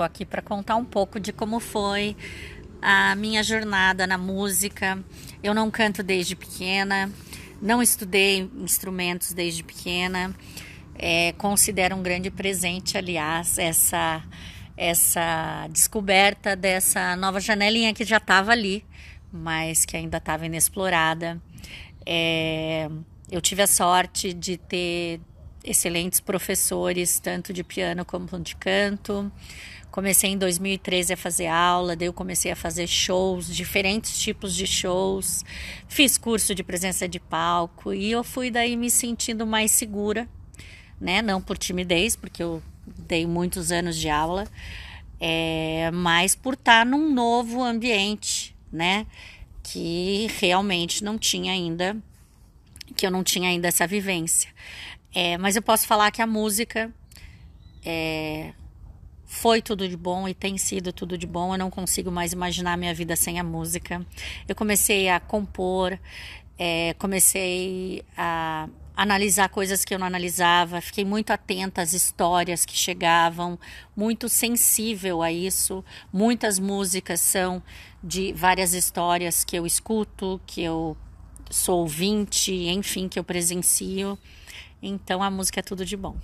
estou aqui para contar um pouco de como foi a minha jornada na música. Eu não canto desde pequena, não estudei instrumentos desde pequena. É, considero um grande presente, aliás, essa essa descoberta dessa nova janelinha que já estava ali, mas que ainda estava inexplorada. É, eu tive a sorte de ter excelentes professores, tanto de piano como de canto. Comecei em 2013 a fazer aula, daí eu comecei a fazer shows, diferentes tipos de shows. Fiz curso de presença de palco e eu fui daí me sentindo mais segura, né? Não por timidez, porque eu dei muitos anos de aula, é, mas por estar num novo ambiente, né? Que realmente não tinha ainda, que eu não tinha ainda essa vivência. É, mas eu posso falar que a música é, foi tudo de bom e tem sido tudo de bom. Eu não consigo mais imaginar minha vida sem a música. Eu comecei a compor, é, comecei a analisar coisas que eu não analisava, fiquei muito atenta às histórias que chegavam, muito sensível a isso. Muitas músicas são de várias histórias que eu escuto, que eu sou ouvinte, enfim, que eu presencio. Então a música é tudo de bom.